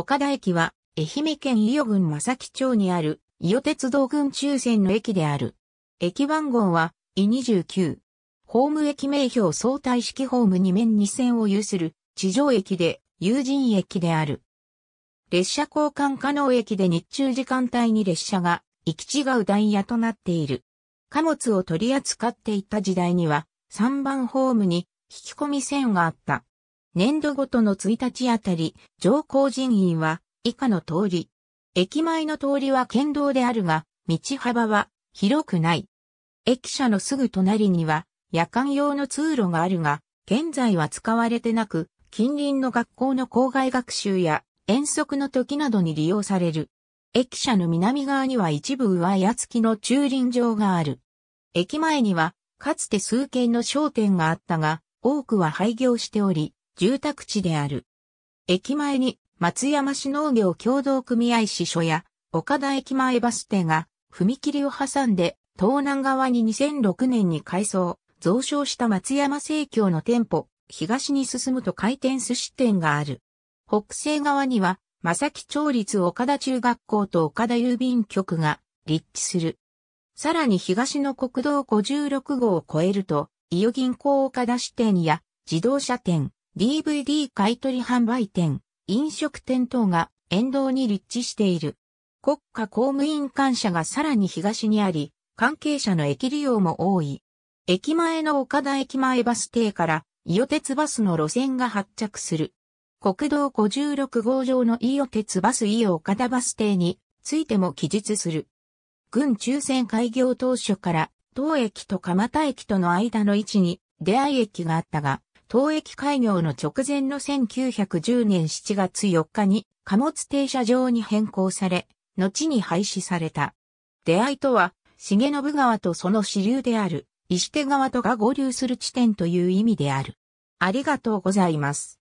岡田駅は、愛媛県伊予郡正木町にある、伊予鉄道郡中線の駅である。駅番号は、E29。ホーム駅名標相対式ホーム2面2線を有する、地上駅で、有人駅である。列車交換可能駅で日中時間帯に列車が、行き違うダイヤとなっている。貨物を取り扱っていた時代には、3番ホームに、引き込み線があった。年度ごとの1日あたり、上皇人員は以下の通り。駅前の通りは県道であるが、道幅は広くない。駅舎のすぐ隣には夜間用の通路があるが、現在は使われてなく、近隣の学校の校外学習や遠足の時などに利用される。駅舎の南側には一部上屋付きの駐輪場がある。駅前には、かつて数軒の商店があったが、多くは廃業しており、住宅地である。駅前に松山市農業協同組合支所や岡田駅前バス停が踏切を挟んで東南側に2006年に改装、増床した松山生協の店舗、東に進むと回転寿司店がある。北西側には、正木町立岡田中学校と岡田郵便局が立地する。さらに東の国道56号を越えると、伊予銀行岡田支店や自動車店、DVD 買取販売店、飲食店等が沿道に立地している。国家公務員官舎がさらに東にあり、関係者の駅利用も多い。駅前の岡田駅前バス停から、伊予鉄バスの路線が発着する。国道56号上の伊予鉄バス伊予岡田バス停についても記述する。軍中選開業当初から、当駅と蒲田駅との間の位置に出会い駅があったが、当駅開業の直前の1910年7月4日に貨物停車場に変更され、後に廃止された。出会いとは、重信川とその支流である、石手川とが合流する地点という意味である。ありがとうございます。